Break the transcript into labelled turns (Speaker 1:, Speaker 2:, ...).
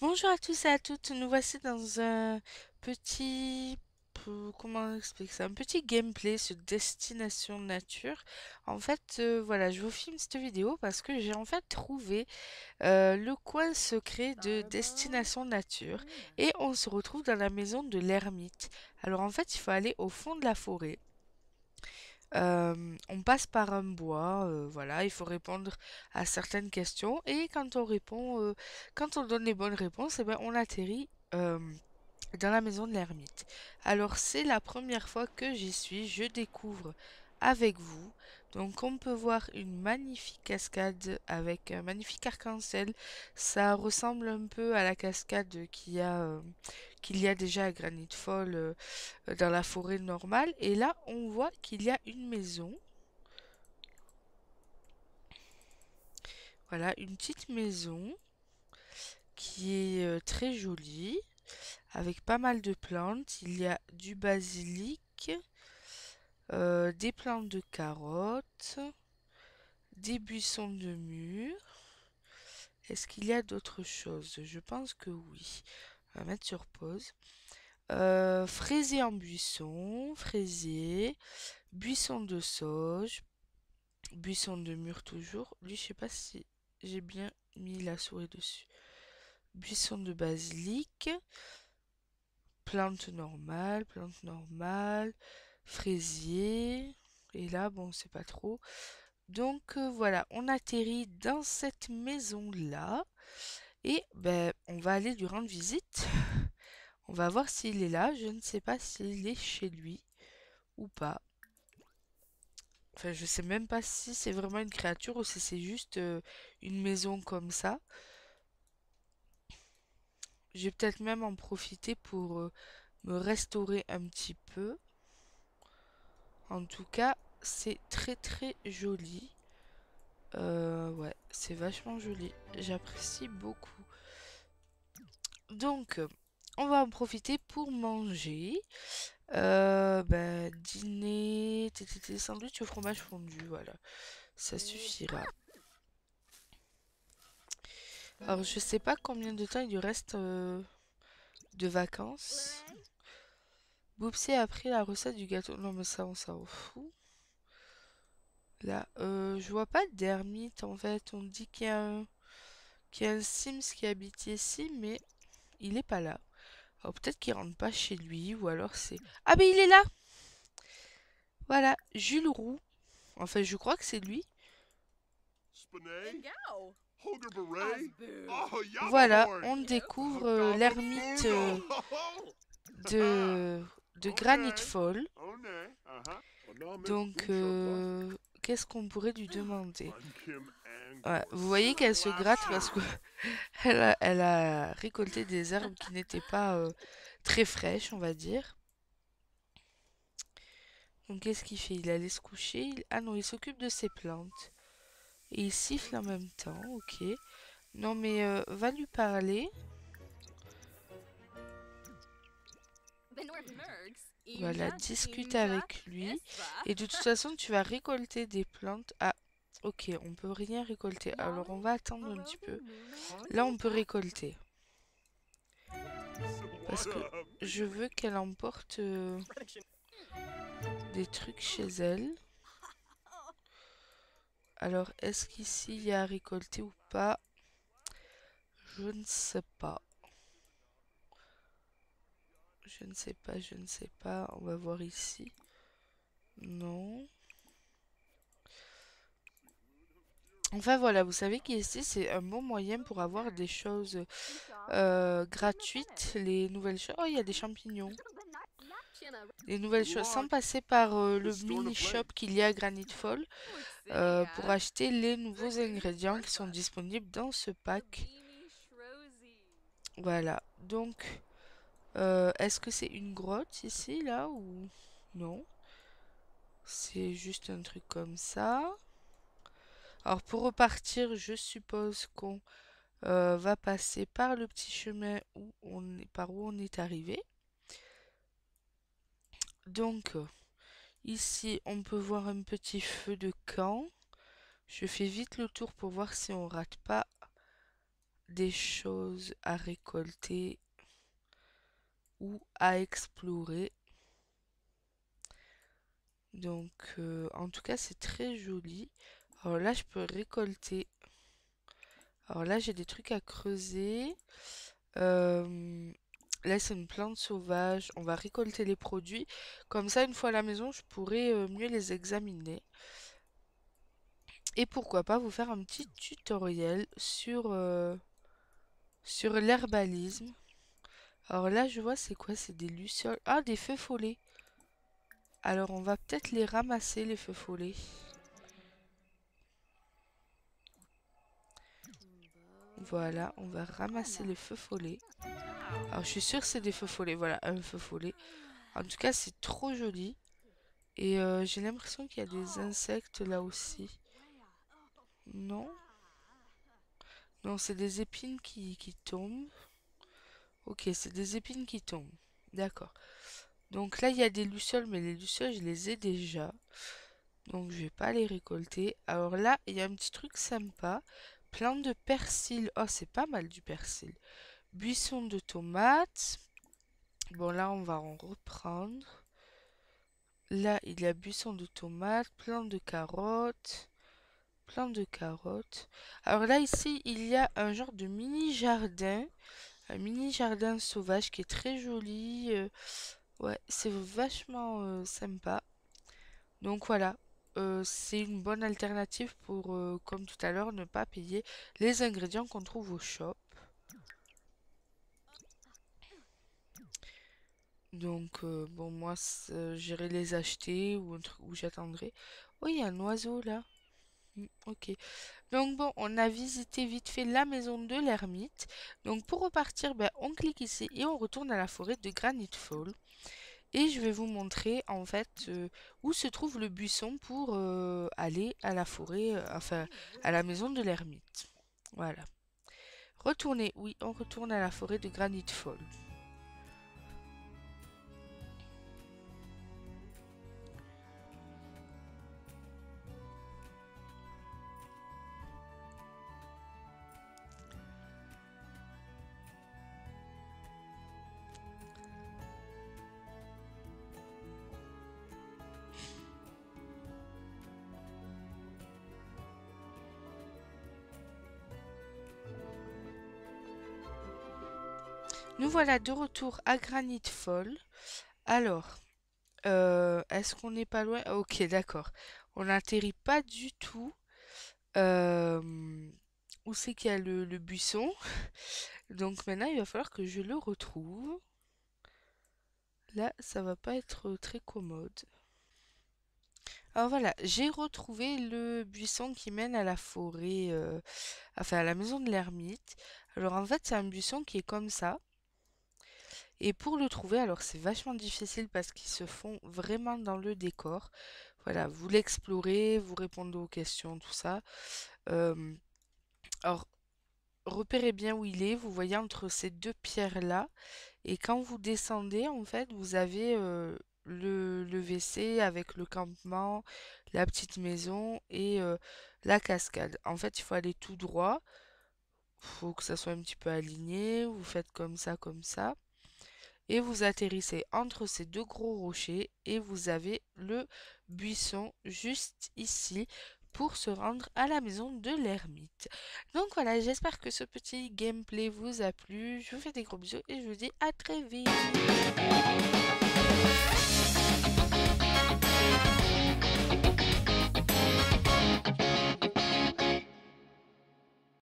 Speaker 1: Bonjour à tous et à toutes, nous voici dans un petit, comment ça, un petit gameplay sur Destination Nature. En fait, euh, voilà, je vous filme cette vidéo parce que j'ai en fait trouvé euh, le coin secret de Destination Nature et on se retrouve dans la maison de l'ermite. Alors en fait, il faut aller au fond de la forêt on passe par un bois, voilà, il faut répondre à certaines questions et quand on répond, quand on donne les bonnes réponses, eh ben, on atterrit dans la maison de l'ermite. Alors c'est la première fois que j'y suis, je découvre avec vous donc on peut voir une magnifique cascade avec un magnifique arc-en-ciel. Ça ressemble un peu à la cascade qu'il y, euh, y, a déjà à Granite Fall euh, dans la forêt normale. Et là on voit qu'il y a une maison. Voilà, une petite maison qui est euh, très jolie avec pas mal de plantes. Il y a du basilic, euh, des plantes de carottes, des buissons de mûres. Est-ce qu'il y a d'autres choses Je pense que oui. On va mettre sur pause. Euh, en buisson, fraisier, buisson de sauge, buisson de mûres toujours. Lui, je sais pas si j'ai bien mis la souris dessus. Buisson de basilic, plante normale, plante normale, fraisier. Et là, bon, c'est pas trop. Donc euh, voilà, on atterrit dans cette maison-là. Et ben, on va aller lui rendre visite. on va voir s'il est là. Je ne sais pas s'il est chez lui ou pas. Enfin, je sais même pas si c'est vraiment une créature ou si c'est juste euh, une maison comme ça. j'ai peut-être même en profiter pour euh, me restaurer un petit peu. En tout cas, c'est très très joli. Euh, ouais, c'est vachement joli. J'apprécie beaucoup. Donc, on va en profiter pour manger. Euh, bah, dîner, sandwich au fromage fondu, voilà. Ça suffira. Alors, je sais pas combien de temps il reste euh, de vacances. Bobsy a pris la recette du gâteau. Non, mais ça, on s'en fout. Là, euh, je vois pas d'ermite, en fait. On dit qu'il y, a un Sims qui habite ici, mais il est pas là. Alors, peut-être qu'il rentre pas chez lui, ou alors c'est... Ah, mais il est là Voilà, Jules Roux. En fait, je crois que c'est lui. Ah, oh, voilà, on découvre euh, l'ermite euh, de de Granite folle. Uh-huh. Donc, euh, qu'est-ce qu'on pourrait lui demander Vous voyez qu'elle se gratte parce que elle, a, récolté des herbes qui n'étaient pas euh, très fraîches, on va dire. Donc, qu'est-ce qu'il fait Il allait se coucher. Il... Ah non, il s'occupe de ses plantes. Et il siffle en même temps, ok. Non, mais euh, va lui parler. Voilà, discute avec lui. Et de toute façon, tu vas récolter des plantes. Ah, ok, on peut rien récolter. Alors, on va attendre un petit peu. Là, on peut récolter. Parce que je veux qu'elle emporte euh, des trucs chez elle. Alors, est-ce qu'ici, il y a à récolter ou pas Je ne sais pas. Je ne sais pas, je ne sais pas. On va voir ici. Non. Enfin voilà, vous savez qu'ici c'est un bon moyen pour avoir des choses euh, gratuites, les nouvelles choses. Oh, il y a des champignons. Les nouvelles choses, sans passer par euh, le mini-shop qu'il y a à Granite Fall, euh, pour acheter les nouveaux ingrédients qui sont disponibles dans ce pack. Voilà, donc euh, est-ce que c'est une grotte ici, là, ou... Non. C'est juste un truc comme ça. Alors, pour repartir, je suppose qu'on euh, va passer par le petit chemin où on est, par où on est arrivé. Donc, ici, on peut voir un petit feu de camp. Je fais vite le tour pour voir si on rate pas des choses à récolter ou à explorer. Donc, euh, en tout cas, c'est très joli. Alors là, je peux récolter. Alors là, j'ai des trucs à creuser. Euh, là, c'est une plante sauvage. On va récolter les produits. Comme ça, une fois à la maison, je pourrai euh, mieux les examiner. Et pourquoi pas vous faire un petit tutoriel sur, sur l'herbalisme. Alors là, je vois, c'est quoi C'est des lucioles. Ah, des feux follets. Alors, on va peut-être les ramasser, les feux follets. Voilà, on va ramasser les feux follets. Alors, je suis sûre que c'est des feux follets. Voilà, un feu follet. En tout cas, c'est trop joli. Et euh, j'ai l'impression qu'il y a des insectes là aussi. Non Non, c'est des épines qui, qui tombent. Ok, c'est des épines qui tombent. D'accord. Donc là, il y a des lucioles, mais les lucioles, je les ai déjà. Donc, je vais pas les récolter. Alors là, il y a un petit truc sympa. plein de persil. Oh, c'est pas mal du persil. Buisson de tomates. Bon, là, on va en reprendre. Là, il y a buisson de tomates, plein de carottes, plein de carottes. Alors là, ici, il y a un genre de mini jardin un mini jardin sauvage qui est très joli. Euh, ouais, c'est vachement euh, sympa. Donc voilà, euh, c'est une bonne alternative pour, comme tout à l'heure, ne pas payer les ingrédients qu'on trouve au shop. Donc bon, moi, j'irai les acheter ou j'attendrai. Oh, il y a un oiseau là. Mm, ok. Donc bon, on a visité vite fait la maison de l'ermite. Donc pour repartir, ben, on clique ici et on retourne à la forêt de Granite Fall. Et je vais vous montrer en fait euh, où se trouve le buisson pour euh, aller à la forêt, euh, à la maison de l'ermite. Voilà. Retournez, oui, on retourne à la forêt de Granite Fall. Nous voilà de retour à Granite Fall. Alors, euh, est-ce qu'on n'est pas loin ah, Ok, d'accord. On n'atterrit pas du tout. Euh, où c'est qu'il y a le, buisson Donc maintenant, il va falloir que je le retrouve. Là, ça va pas être très commode. Alors voilà, j'ai retrouvé le buisson qui mène à la forêt, euh, enfin à la maison de l'ermite. Alors en fait, c'est un buisson qui est comme ça. Et pour le trouver, alors c'est vachement difficile parce qu'ils se font vraiment dans le décor. Voilà, vous l'explorez, vous répondez aux questions, tout ça. alors, repérez bien où il est, vous voyez entre ces deux pierres-là. Et quand vous descendez, en fait, vous avez le, le, WC avec le campement, la petite maison et la cascade. En fait, il faut aller tout droit. Il faut que ça soit un petit peu aligné. Vous faites comme ça, comme ça et vous atterrissez entre ces deux gros rochers et vous avez le buisson juste ici pour se rendre à la maison de l'ermite. Donc voilà, j'espère que ce petit gameplay vous a plu. Je vous fais des gros bisous et je vous dis à très vite.